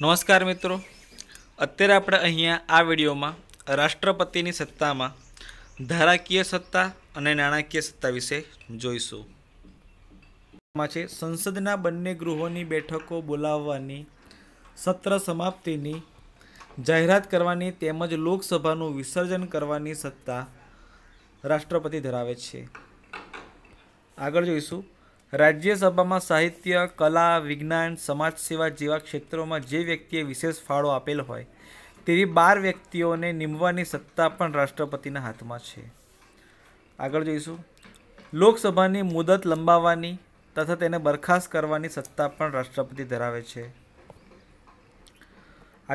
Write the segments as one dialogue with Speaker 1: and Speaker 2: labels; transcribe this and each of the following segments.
Speaker 1: નમસ્કાર મિત્રો અત્યારે આપણે અહીંયા આ વિડીયોમાં રાષ્ટ્રપતિની સત્તામાં ધારાકીય સત્તા અને નાણાકીય સત્તા વિશે જોઈશું છે સંસદના બંને ગૃહોની બેઠકો બોલાવવાની સત્ર સમાપ્તિની જાહેરાત કરવાની તેમજ લોકસભાનું વિસર્જન કરવાની સત્તા રાષ્ટ્રપતિ ધરાવે છે આગળ જોઈશું રાજ્યસભામાં સાહિત્ય કલા વિજ્ઞાન સમાજસેવા જેવા ક્ષેત્રોમાં જે વ્યક્તિએ વિશેષ ફાળો આપેલ હોય તેવી બાર વ્યક્તિઓને નીમવાની સત્તા પણ રાષ્ટ્રપતિના હાથમાં છે આગળ જોઈશું લોકસભાની મુદત લંબાવવાની તથા તેને બરખાસ્ત કરવાની સત્તા પણ રાષ્ટ્રપતિ ધરાવે છે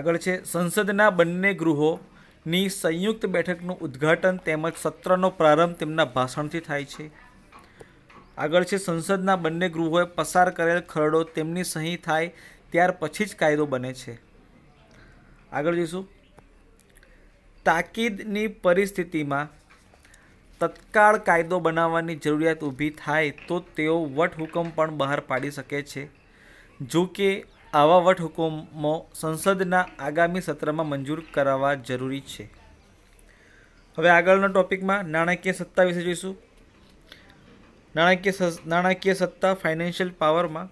Speaker 1: આગળ છે સંસદના બંને ગૃહોની સંયુક્ત બેઠકનું ઉદ્ઘાટન તેમજ સત્રનો પ્રારંભ તેમના ભાષણથી થાય છે આગળ છે સંસદના બંને ગૃહોએ પસાર કરેલ ખરડો તેમની સહી થાય ત્યાર પછી જ કાયદો બને છે આગળ જોઈશું તાકીદની પરિસ્થિતિમાં તત્કાળ કાયદો બનાવવાની જરૂરિયાત ઊભી થાય તો તેઓ વટહુકમ પણ બહાર પાડી શકે છે જો કે આવા વટહુકમો સંસદના આગામી સત્રમાં મંજૂર કરાવવા જરૂરી છે હવે આગળના ટોપિકમાં નાણાકીય સત્તા વિશે જોઈશું નાણાકીય નાણાકીય સત્તા ફાઇનાન્શિયલ પાવરમાં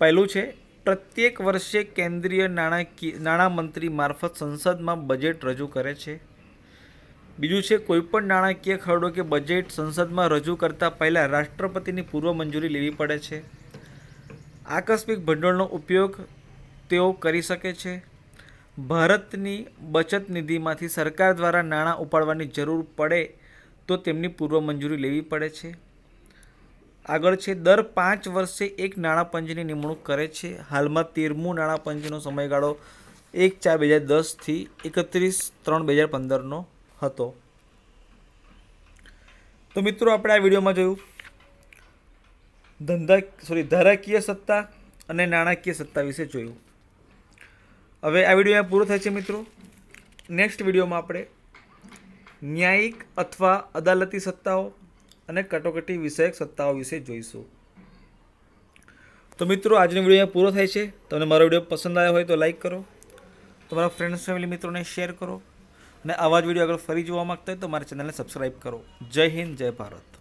Speaker 1: પહેલું છે પ્રત્યેક વર્ષે કેન્દ્રીય નાણાકીય નાણામંત્રી મારફત સંસદમાં બજેટ રજૂ કરે છે બીજું છે કોઈપણ નાણાકીય ખરડો કે બજેટ સંસદમાં રજૂ કરતાં પહેલાં રાષ્ટ્રપતિની પૂર્વ મંજૂરી લેવી પડે છે આકસ્મિક ભંડોળનો ઉપયોગ તેઓ કરી શકે છે ભારતની બચત નિધિમાંથી સરકાર દ્વારા નાણાં ઉપાડવાની જરૂર પડે તો તેમની પૂર્વ મંજૂરી લેવી પડે છે આગળ છે દર પાંચ વર્ષે એક નાણાપંચની નિમણૂક કરે છે હાલમાં તેરમું નાણાપંચનો સમયગાળો એક ચાર બે હજાર દસથી એકત્રીસ ત્રણ બે હજાર પંદરનો હતો તો મિત્રો આપણે આ વિડીયોમાં જોયું ધંધા સોરી ધારાકીય સત્તા અને નાણાકીય સત્તા વિશે જોયું હવે આ વિડીયો અહીંયા પૂરો થાય છે મિત્રો નેક્સ્ટ વિડીયોમાં આપણે ન્યાયિક અથવા અદાલતી સત્તાઓ અને કટોકટી વિષયક સત્તાઓ વિશે જોઈશું તો મિત્રો આજનો વિડીયો અહીંયા પૂરો થાય છે તમને મારો વિડીયો પસંદ આવ્યો હોય તો લાઇક કરો તમારા ફ્રેન્ડ્સ ફેમિલી મિત્રોને શેર કરો અને આવા જ વિડીયો આગળ ફરી જોવા માગતા હોય તો મારા ચેનલને સબસ્ક્રાઈબ કરો જય હિન્દ જય ભારત